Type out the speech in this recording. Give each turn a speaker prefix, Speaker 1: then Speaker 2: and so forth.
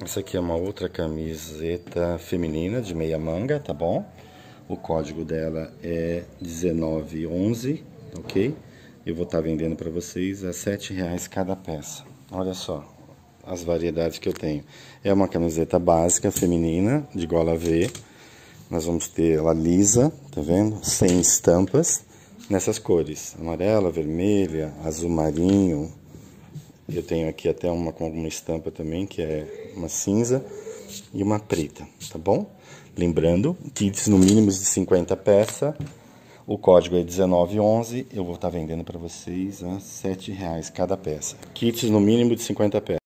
Speaker 1: Essa aqui é uma outra camiseta feminina de meia manga, tá bom? O código dela é 1911, ok? Eu vou estar tá vendendo para vocês a R$ 7,00 cada peça. Olha só as variedades que eu tenho. É uma camiseta básica feminina de gola V. Nós vamos ter ela lisa, tá vendo? Sem estampas, nessas cores. Amarela, vermelha, azul marinho, eu tenho aqui até uma com alguma estampa também, que é uma cinza e uma preta, tá bom? Lembrando, kits no mínimo de 50 peças. O código é 1911, eu vou estar tá vendendo para vocês a R$ 7,00 cada peça. Kits no mínimo de 50 peças.